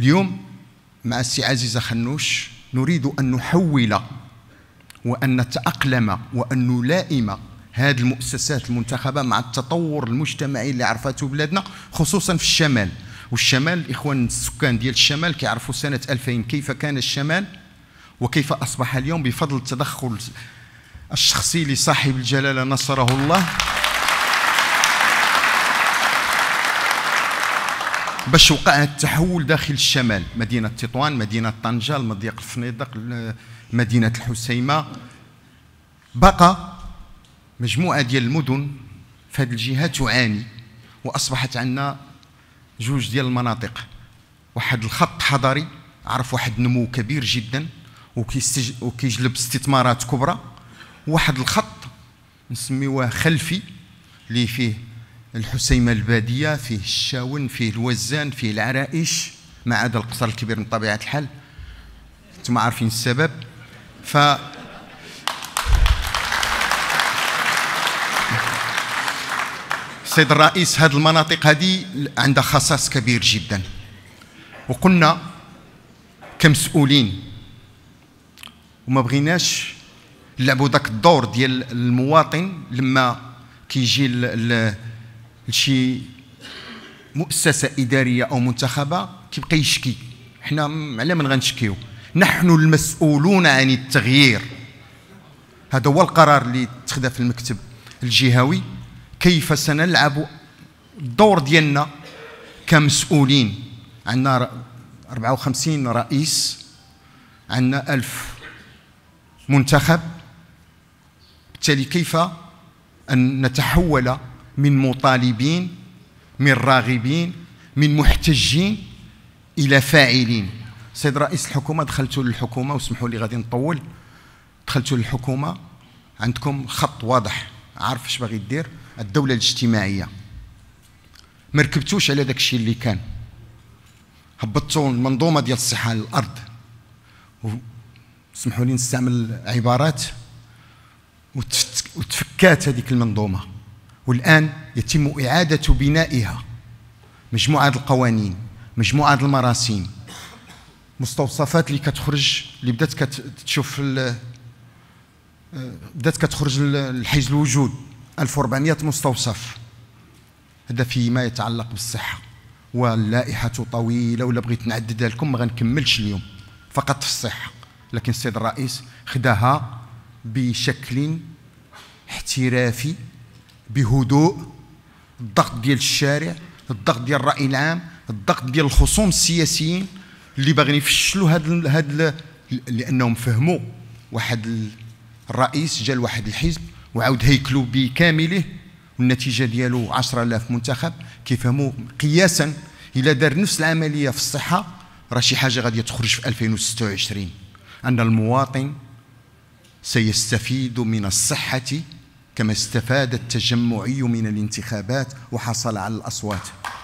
اليوم مع السي عزيزة خنوش نريد أن نحول وأن نتأقلم وأن نلائم هذه المؤسسات المنتخبة مع التطور المجتمعي اللي عرفته بلادنا خصوصا في الشمال والشمال الإخوان السكان ديال الشمال كيعرفوا سنة 2000 كيف كان الشمال وكيف أصبح اليوم بفضل التدخل الشخصي لصاحب الجلالة نصره الله باش وقع التحول داخل الشمال مدينه تطوان مدينه طنجه المضيق الفنيدق مدينه الحسيمه بقى مجموعه ديال المدن في هذه الجهه تعاني واصبحت عندنا جوج ديال المناطق واحد الخط حضري عرف واحد النمو كبير جدا وكيجلب استثمارات كبرى واحد الخط نسميوه خلفي اللي فيه الحسيمة البادية فيه الشاون فيه الوزان فيه العرائش ما عدا القصر الكبير من طبيعة الحال انتم عارفين السبب ف السيد الرئيس هذه المناطق هذه عندها خصاص كبير جدا وقلنا كمسؤولين وما بغيناش نلعبوا ذاك الدور ديال المواطن لما كيجي لشي مؤسسه اداريه او منتخبه كيبقى يشكي حنا على من غنشكيو نحن المسؤولون عن التغيير هذا هو القرار اللي اتخذ في المكتب الجهوي كيف سنلعب الدور ديالنا كمسؤولين عندنا 54 رئيس عندنا 1000 منتخب بالتالي كيف أن نتحول من مطالبين من راغبين من محتجين الى فاعلين سيد رئيس الحكومه دخلتوا للحكومه واسمحوا لي غادي نطول دخلتوا للحكومه عندكم خط واضح عارف اش باغي دير الدوله الاجتماعيه ما ركبتوش على داك الشيء اللي كان هبطتوا المنظومه ديال الصحه للارض اسمحوا لي نستعمل عبارات وتفكات هذيك المنظومه والآن يتم إعادة بنائها مجموعة القوانين مجموعة المراسيم مستوصفات اللي كتخرج اللي بدات كتشوف آه، بدات كتخرج لحيز الوجود 1400 مستوصف هذا فيما يتعلق بالصحه واللائحه طويله ولا بغيت نعددها لكم ما غنكملش اليوم فقط في الصحه لكن السيد الرئيس خداها بشكل احترافي بهدوء الضغط ديال الشارع الضغط ديال الراي العام الضغط ديال الخصوم السياسيين اللي باغيين يفشلوا هاد هاد لانهم فهموا واحد الرئيس جا لواحد الحزب وعاود هيكلوا بكامله والنتيجه ديالو 10000 منتخب كيفهموا قياسا الا دار نفس العمليه في الصحه راه شي حاجه غادي تخرج في 2026 ان المواطن سيستفيد من الصحه كما استفاد التجمعي من الانتخابات وحصل على الأصوات